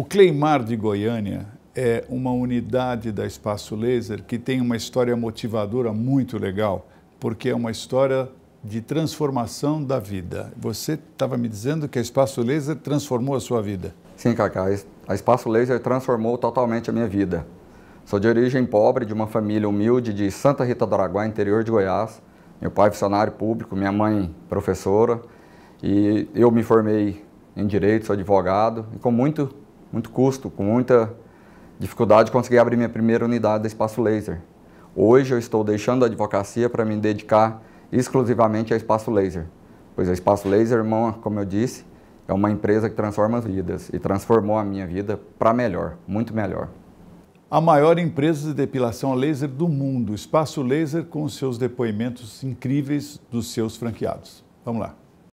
O Cleimar de Goiânia é uma unidade da Espaço Laser que tem uma história motivadora muito legal, porque é uma história de transformação da vida. Você estava me dizendo que a Espaço Laser transformou a sua vida. Sim, Cacá. A Espaço Laser transformou totalmente a minha vida. Sou de origem pobre, de uma família humilde de Santa Rita do Araguá, interior de Goiás. Meu pai é funcionário público, minha mãe professora. E eu me formei em Direito, sou advogado. E com muito muito custo, com muita dificuldade, consegui abrir minha primeira unidade da Espaço Laser. Hoje eu estou deixando a advocacia para me dedicar exclusivamente a Espaço Laser, pois a Espaço Laser, irmão, como eu disse, é uma empresa que transforma as vidas e transformou a minha vida para melhor, muito melhor. A maior empresa de depilação a laser do mundo, Espaço Laser, com seus depoimentos incríveis dos seus franqueados. Vamos lá.